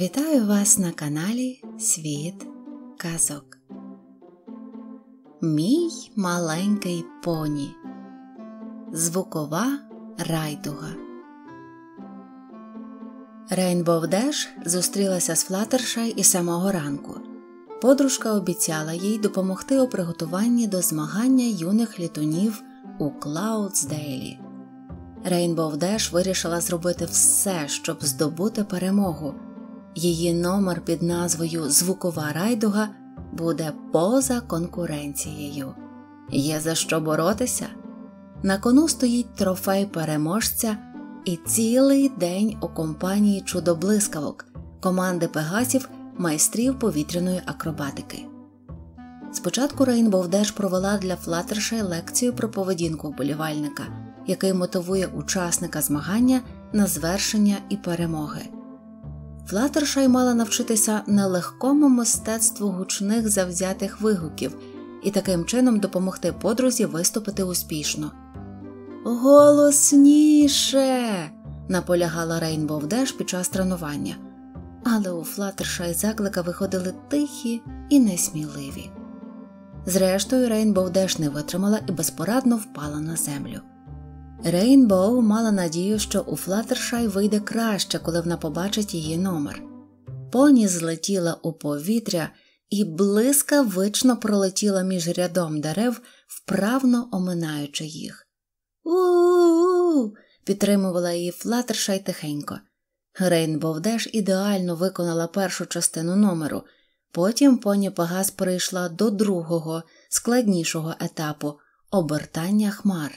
Вітаю вас на каналі Світ Казок. Мій маленький поні. Звукова райдуга. Рейнбов Деш зустрілася з Флаттершай і самого ранку. Подружка обіцяла їй допомогти у приготуванні до змагання юних літунів у Клаудсдейлі. Рейнбов Деш вирішила зробити все, щоб здобути перемогу її номер під назвою Звукова райдуга буде поза конкуренцією. Є за що боротися. На кону стоїть трофей переможця і цілий день у компанії чудоблискавок команди пегасів, майстрів повітряної акробатики. Спочатку Рейнбовдеш провела для Флаттершей лекцію про поведінку вболівальника, який мотивує учасника змагання на звершення і перемоги. Флатершай мала навчитися нелегкому мистецтву гучних завзятих вигуків і таким чином допомогти подрузі виступити успішно. Голосніше. наполягала Рейнбов Деш під час тренування, але у Флатершай заклика виходили тихі і несміливі. Зрештою, Рейнбов Деш не витримала і безпорадно впала на землю. Рейнбоу мала надію, що у Флаттершай вийде краще, коли вона побачить її номер. Поні злетіла у повітря і блискавично пролетіла між рядом дерев, вправно оминаючи їх. У, -у, -у підтримувала її Флаттершай тихенько. Рейнбоу Деш ідеально виконала першу частину номеру, потім поні Пегас перейшла до другого, складнішого етапу обертання хмар.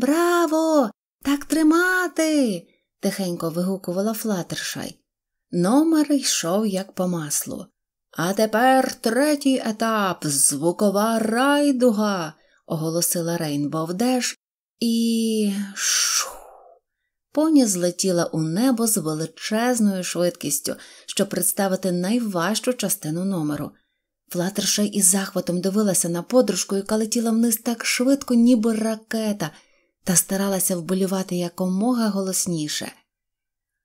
Браво! Так тримати! тихенько вигукувала Флатершай. Номер йшов як по маслу. А тепер третій етап, звукова райдуга, оголосила Рейнбов Деш і. Шух! Поні злетіла у небо з величезною швидкістю, щоб представити найважчу частину номеру. Флатерша із захватом дивилася на подружку, яка летіла вниз так швидко, ніби ракета, та старалася вболівати якомога голосніше.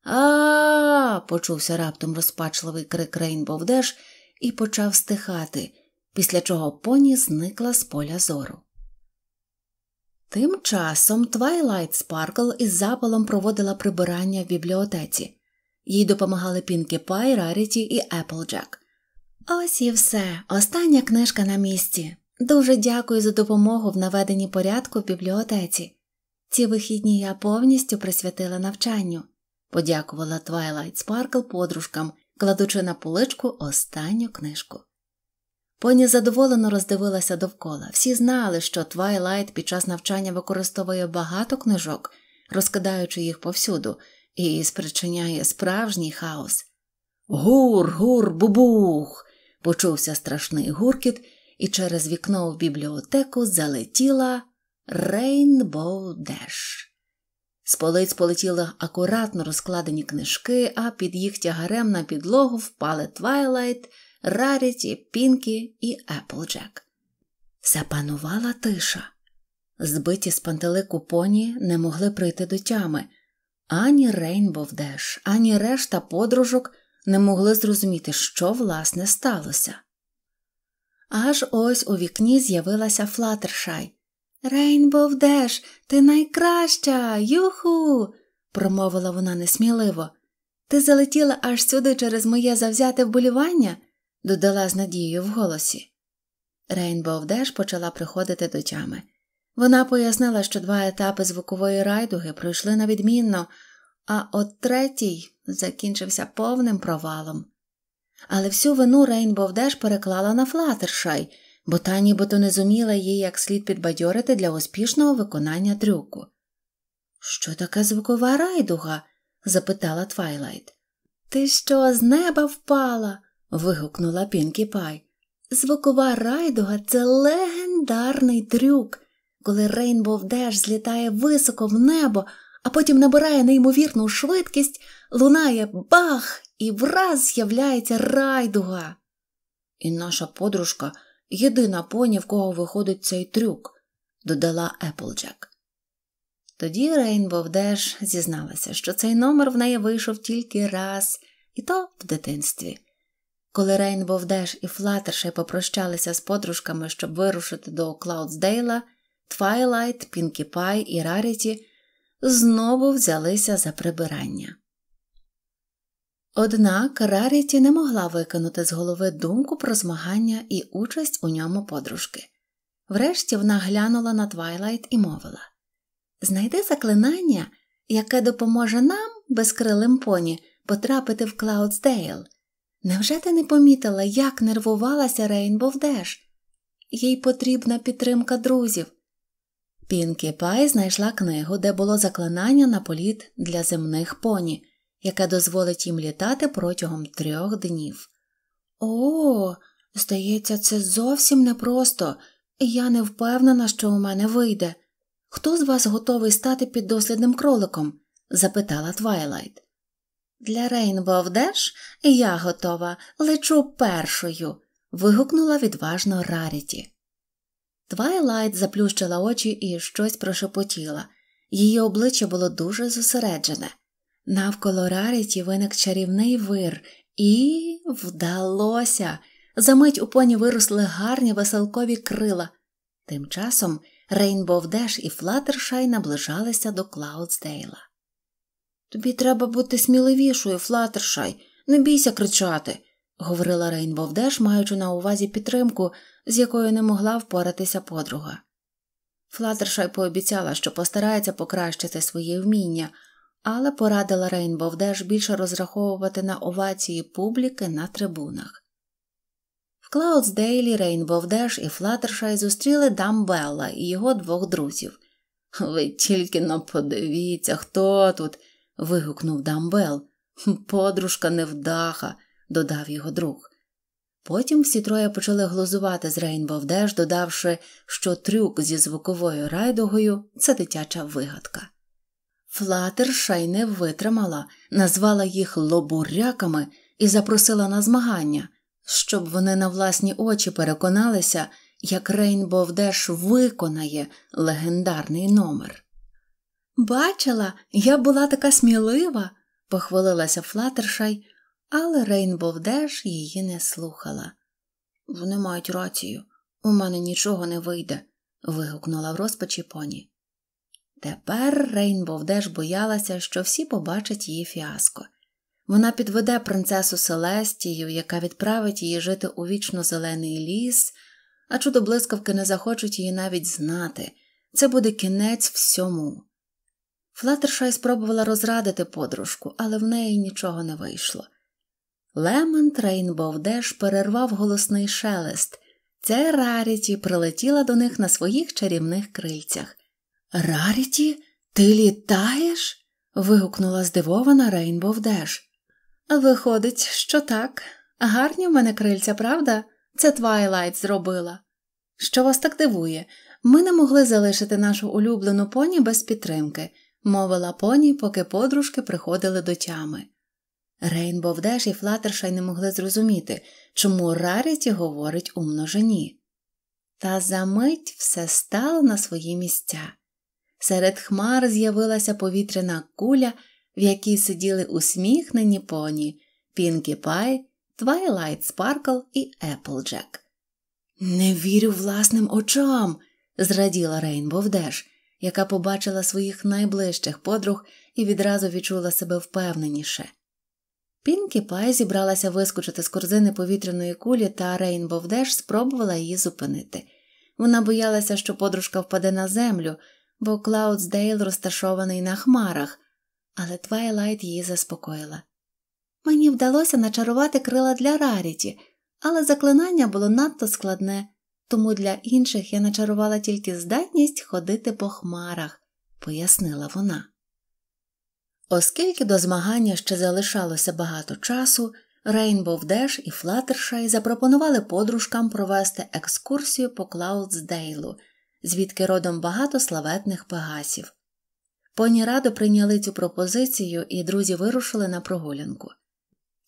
А, почувся раптом розпачливий крик Рейнбовдеш і почав стихати, після чого поні зникла з поля зору. Тим часом Твайлайт Спаркл із запалом проводила прибирання в бібліотеці, їй допомагали Пінкі Пай, Раріті і Еплджек. Ось і все, остання книжка на місці. Дуже дякую за допомогу в наведенні порядку в бібліотеці. Ці вихідні я повністю присвятила навчанню, подякувала Твайлайт Спаркл подружкам, кладучи на поличку останню книжку. Поні задоволено роздивилася довкола. Всі знали, що Твайлайт під час навчання використовує багато книжок, розкидаючи їх повсюду, і спричиняє справжній хаос. Гур, гур, бубух. почувся страшний гуркіт, і через вікно в бібліотеку залетіла Рейнбоу Деш. З полиць полетіли акуратно розкладені книжки, а під їх тягарем на підлогу впали Твайлайт, Раріті, Пінкі і Еплджек. Запанувала тиша. Збиті з пантелику поні не могли прийти до тями. Ані Рейнбовдеш, ані решта подружок не могли зрозуміти, що власне сталося. Аж ось у вікні з'явилася Флатершай. Рейнбов Деш, ти найкраща, юху, промовила вона несміливо. Ти залетіла аж сюди через моє завзяте вболівання, додала з надією в голосі. Рейнбов Деш почала приходити до тями. Вона пояснила, що два етапи звукової райдуги пройшли на відмінно, а от третій закінчився повним провалом. Але всю вину Рейнбов Деш переклала на Флатершай – бо та нібито не зуміла її як слід підбадьорити для успішного виконання трюку. Що таке звукова райдуга? запитала Твайлайт. Ти що з неба впала? вигукнула Пінкі Пай. Звукова райдуга це легендарний трюк, коли Рейнбов Деш злітає високо в небо, а потім набирає неймовірну швидкість, лунає бах і враз з'являється райдуга. І наша подружка Єдина поні, в кого виходить цей трюк, додала Еплджек. Тоді Рейнбов Деш зізналася, що цей номер в неї вийшов тільки раз, і то в дитинстві. Коли Рейнбов Деш і Флатерше попрощалися з подружками, щоб вирушити до Клаудсдейла, Твайлайт, Пінкі Пай і Раріті знову взялися за прибирання. Однак Раріті не могла викинути з голови думку про змагання і участь у ньому подружки. Врешті вона глянула на Твайлайт і мовила Знайди заклинання, яке допоможе нам, безкрилим поні, потрапити в Клаудсдейл. Невже ти не помітила, як нервувалася Рейнбов Деш? Їй потрібна підтримка друзів. Пінкі Пай знайшла книгу, де було заклинання на політ для земних поні яке дозволить їм літати протягом трьох днів. О, здається, це зовсім непросто, і я не впевнена, що у мене вийде. Хто з вас готовий стати під дослідним кроликом? запитала Твайлайт. Для Рейнбов Деш я готова, лечу першою. вигукнула відважно Раріті. Твайлайт заплющила очі і щось прошепотіла. Її обличчя було дуже зосереджене. Навколо Раріті виник чарівний вир, і вдалося. За мить у поні виросли гарні веселкові крила. Тим часом Рейнбов Деш і Флатершай наближалися до Клаудсдейла. Тобі треба бути сміливішою, Флатершай, не бійся кричати, говорила Рейнбов Деш, маючи на увазі підтримку, з якою не могла впоратися подруга. Флаттершай пообіцяла, що постарається покращити свої вміння, але порадила Рейнбов Деш більше розраховувати на овації публіки на трибунах. В Клаудсдейлі Рейнбов Деш і Флаттершай зустріли Дамбелла і його двох друзів. Ви тільки но подивіться, хто тут. вигукнув Дамбел. Подружка невдаха, додав його друг. Потім всі троє почали глузувати з Рейнбов Деш, додавши, що трюк зі звуковою райдугою це дитяча вигадка. Флатершай не витримала, назвала їх лобуряками і запросила на змагання, щоб вони на власні очі переконалися, як Рейнбовдеш виконає легендарний номер. Бачила, я була така смілива, похвалилася Флатершай, але Рейнбов Деш її не слухала. Вони мають рацію, у мене нічого не вийде. вигукнула в розпачі поні. Тепер Рейнбов Деш боялася, що всі побачать її фіаско. Вона підведе принцесу Селестію, яка відправить її жити у вічно зелений ліс, а чудо-блискавки не захочуть її навіть знати. Це буде кінець всьому. Флаттершай спробувала розрадити подружку, але в неї нічого не вийшло. Лемент Рейнбов Деш перервав голосний шелест. Це Раріті прилетіла до них на своїх чарівних крильцях. Раріті, ти літаєш? вигукнула здивована Рейнбов Деш. Виходить, що так. Гарні в мене крильця, правда? Це Твайлайт зробила. Що вас так дивує, ми не могли залишити нашу улюблену поні без підтримки, мовила поні, поки подружки приходили до тями. Рейнбов Деш і Флаттершай не могли зрозуміти, чому Раріті говорить у множині. Та за мить все стало на свої місця. Серед хмар з'явилася повітряна куля, в якій сиділи усміхнені поні Пінкі Пай, Твайлайт Спаркл і Еплджек. Не вірю власним очам, зраділа Рейнбов Деш, яка побачила своїх найближчих подруг і відразу відчула себе впевненіше. Пінкі Пай зібралася вискочити з корзини повітряної кулі, та Рейнбов Деш спробувала її зупинити. Вона боялася, що подружка впаде на землю бо Клаудсдейл розташований на хмарах, але Твайлайт її заспокоїла. Мені вдалося начарувати крила для раріті, але заклинання було надто складне, тому для інших я начарувала тільки здатність ходити по хмарах, пояснила вона. Оскільки до змагання ще залишалося багато часу, Рейнбов Деш і Флаттершай запропонували подружкам провести екскурсію по Клаудсдейлу, звідки родом багато славетних пегасів. Поні радо прийняли цю пропозицію, і друзі вирушили на прогулянку.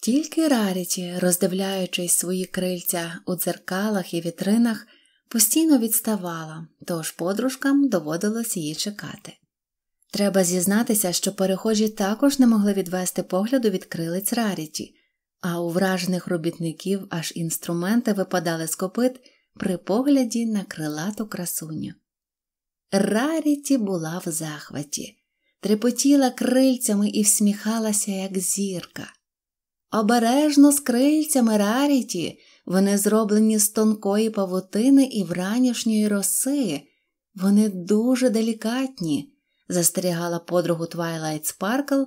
Тільки раріті, роздивляючись свої крильця у дзеркалах і вітринах, постійно відставала, тож подружкам доводилось її чекати. Треба зізнатися, що перехожі також не могли відвести погляду від крилиць раріті, а у вражених робітників аж інструменти випадали з копит при погляді на крилату красуню. Раріті була в захваті, трепотіла крильцями і всміхалася, як зірка. Обережно з крильцями раріті вони зроблені з тонкої павутини і вранішньої роси. Вони дуже делікатні, застерігала подругу Твайлайт Спаркл,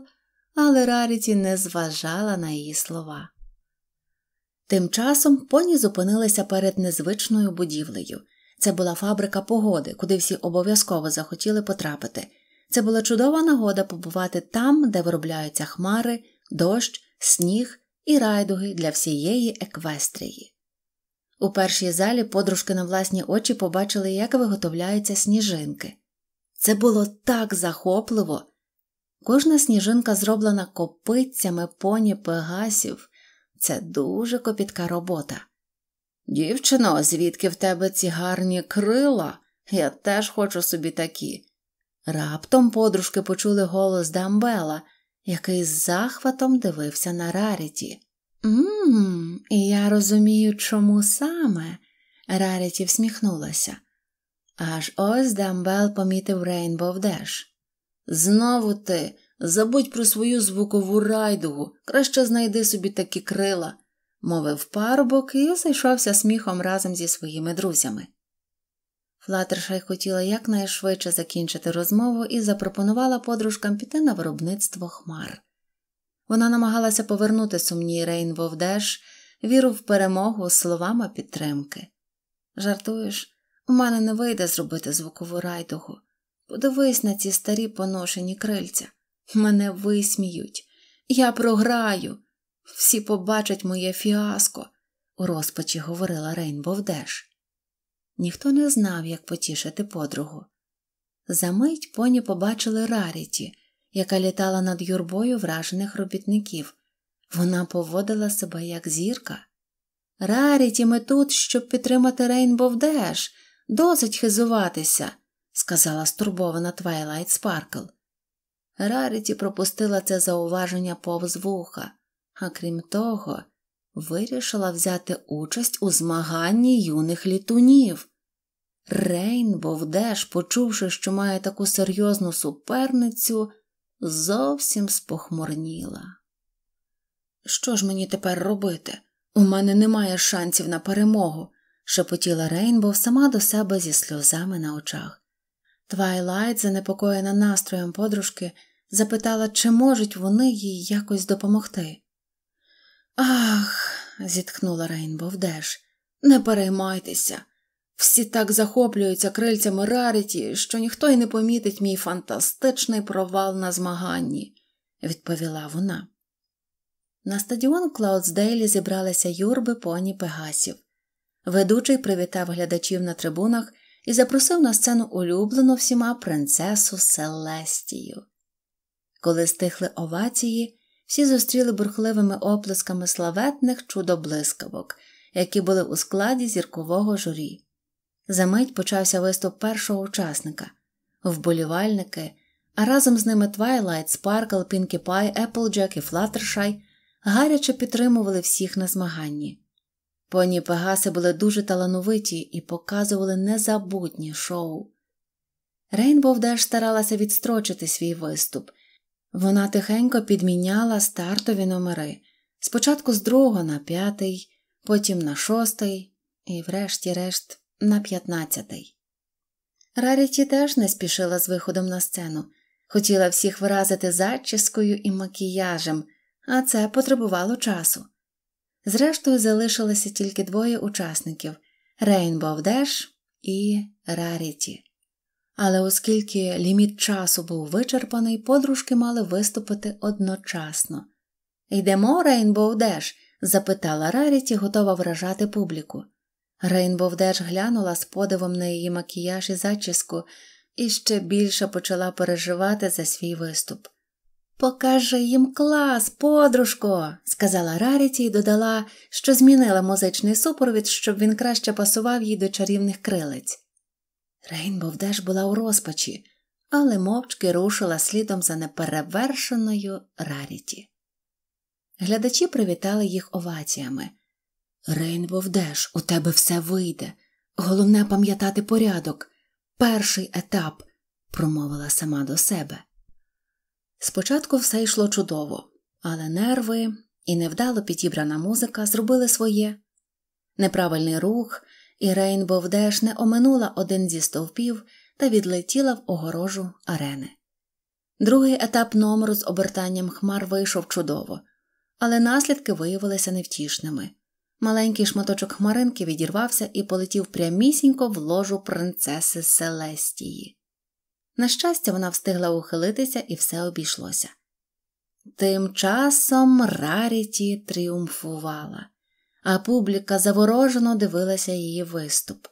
але Раріті не зважала на її слова. Тим часом поні зупинилися перед незвичною будівлею. Це була фабрика погоди, куди всі обов'язково захотіли потрапити. Це була чудова нагода побувати там, де виробляються хмари, дощ, сніг і райдуги для всієї еквестрії. У першій залі подружки на власні очі побачили, як виготовляються сніжинки. Це було так захопливо. Кожна сніжинка зроблена копицями поні пегасів. Це дуже копітка робота. Дівчино, звідки в тебе ці гарні крила? Я теж хочу собі такі. Раптом подружки почули голос Дамбела, який з захватом дивився на Раріті. Ммм, і я розумію, чому саме. Раріті всміхнулася. Аж ось Дамбел помітив Рейнбов Деш. Знову ти, Забудь про свою звукову райдугу, краще знайди собі такі крила, мовив парубок і зайшовся сміхом разом зі своїми друзями. Флатершай хотіла якнайшвидше закінчити розмову і запропонувала подружкам піти на виробництво хмар. Вона намагалася повернути сумній Рейнвовдеш віру в перемогу словами підтримки. Жартуєш, у мене не вийде зробити звукову райдугу. Подивись на ці старі поношені крильця. Мене висміють, я програю, всі побачать моє фіаско, у розпачі говорила Рейнбов Деш. Ніхто не знав, як потішити подругу. Замить поні побачили Раріті, яка літала над юрбою вражених робітників. Вона поводила себе як зірка. Раріті, ми тут, щоб підтримати Рейнбов Деш. Досить хизуватися, сказала стурбована Твайлайт Спаркл. Раріті пропустила це зауваження повз вуха, а крім того, вирішила взяти участь у змаганні юних літунів. Рейнбов Деш, почувши, що має таку серйозну суперницю, зовсім спохмурніла. Що ж мені тепер робити? У мене немає шансів на перемогу, шепотіла Рейнбов сама до себе зі сльозами на очах. Твайлайт, занепокоєна настроєм подружки, запитала, чи можуть вони їй якось допомогти. Ах, зітхнула Рейнбов Деш, не переймайтеся. Всі так захоплюються крильцями Раріті, що ніхто й не помітить мій фантастичний провал на змаганні, відповіла вона. На стадіон Клаудсдейлі зібралися юрби поні пегасів. Ведучий привітав глядачів на трибунах і запросив на сцену улюблену всіма принцесу Селестію. Коли стихли овації, всі зустріли бурхливими оплесками славетних чудо-блискавок, які були у складі зіркового журі. За мить почався виступ першого учасника, вболівальники, а разом з ними Твайлайт, Спаркл, Пінкі Пай, Еплджек і Флаттершай гаряче підтримували всіх на змаганні. Поні Пегаси були дуже талановиті і показували незабутні шоу. Рейнбов Деш старалася відстрочити свій виступ. Вона тихенько підміняла стартові номери спочатку з другого на п'ятий, потім на шостий і, врешті-решт, на п'ятнадцятий. Раріті теж не спішила з виходом на сцену, хотіла всіх виразити зачіскою і макіяжем, а це потребувало часу. Зрештою, залишилося тільки двоє учасників Rainbow Dash і Rarity. Але оскільки ліміт часу був вичерпаний, подружки мали виступити одночасно. Йдемо, Рейнбоу Деш? запитала Раріті, готова вражати публіку. Рейнбоу Деш глянула з подивом на її макіяж і зачіску і ще більше почала переживати за свій виступ. Покажи їм клас, подружко, сказала Раріті і додала, що змінила музичний супровід, щоб він краще пасував їй до чарівних крилець. Рейнбо вдеж була у розпачі, але мовчки рушила слідом за неперевершеною Раріті. Глядачі привітали їх оваціями. Рейнбо вдеш, у тебе все вийде. Головне пам'ятати порядок. Перший етап, промовила сама до себе. Спочатку все йшло чудово, але нерви і невдало підібрана музика зробили своє. Неправильний рух, і Рейнбов Деш не оминула один зі стовпів та відлетіла в огорожу арени. Другий етап номеру з обертанням хмар вийшов чудово, але наслідки виявилися невтішними. Маленький шматочок хмаринки відірвався і полетів прямісінько в ложу принцеси Селестії. На щастя, вона встигла ухилитися і все обійшлося. Тим часом Раріті тріумфувала, а публіка заворожено дивилася її виступ.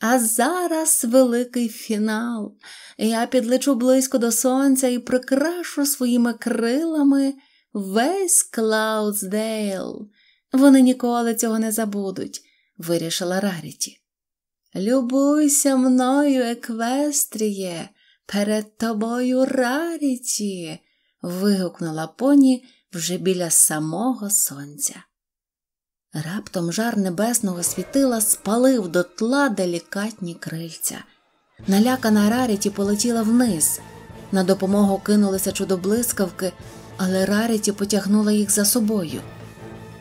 А зараз великий фінал. Я підлечу близько до сонця і прикрашу своїми крилами весь Клаусдейл. Вони ніколи цього не забудуть, вирішила Раріті. Любуйся мною, Еквестріє, Перед тобою раріті. вигукнула поні вже біля самого сонця. Раптом жар небесного світила спалив до тла делікатні крильця. Налякана Раріті полетіла вниз. На допомогу кинулися чудоблискавки, але Раріті потягнула їх за собою.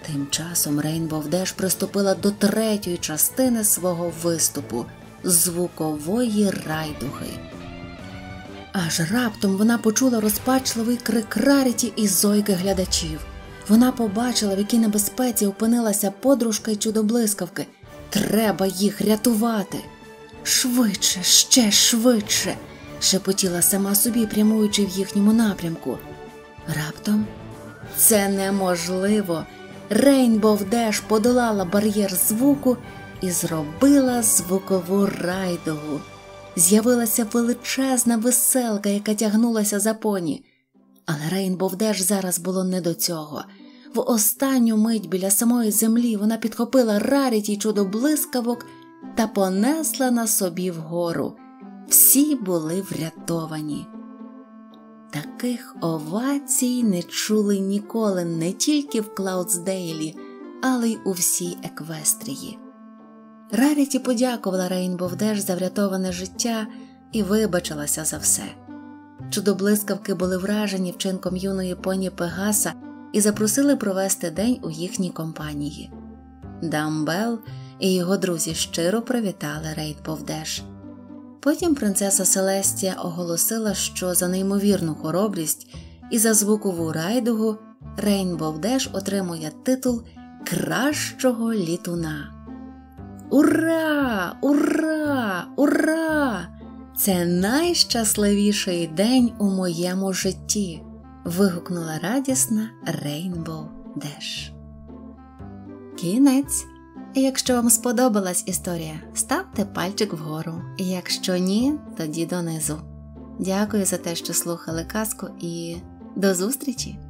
Тим часом Рейнбов Деш приступила до третьої частини свого виступу звукової райдуги. Аж раптом вона почула розпачливий крик раріті і зойки глядачів. Вона побачила, в якій небезпеці опинилася подружка й чудоблискавки. Треба їх рятувати. Швидше, ще швидше, шепотіла сама собі, прямуючи в їхньому напрямку. Раптом це неможливо. Рейнбов Деш подолала бар'єр звуку і зробила звукову райдугу з'явилася величезна веселка, яка тягнулася за поні. Але Рейнбов Рейнбовдеш зараз було не до цього. В останню мить біля самої землі вона підхопила раріті чудо блискавок та понесла на собі вгору. Всі були врятовані. Таких овацій не чули ніколи не тільки в Клаудсдейлі, але й у всій Еквестрії. Раріті подякувала Рейнбовдеш за врятоване життя і вибачилася за все. Чудоблискавки були вражені вчинком юної поні Пегаса і запросили провести день у їхній компанії. Дамбел і його друзі щиро привітали Рейнбовдеш. Потім принцеса Селестія оголосила, що за неймовірну хоробрість і за звукову райдугу Рейнбовдеш отримує титул кращого літуна. Ура! Ура! Ура! Це найщасливіший день у моєму житті! вигукнула радісна Рейнбоу Деш. Кінець. Якщо вам сподобалась історія, ставте пальчик вгору. Якщо ні, тоді донизу. Дякую за те, що слухали казку, і до зустрічі!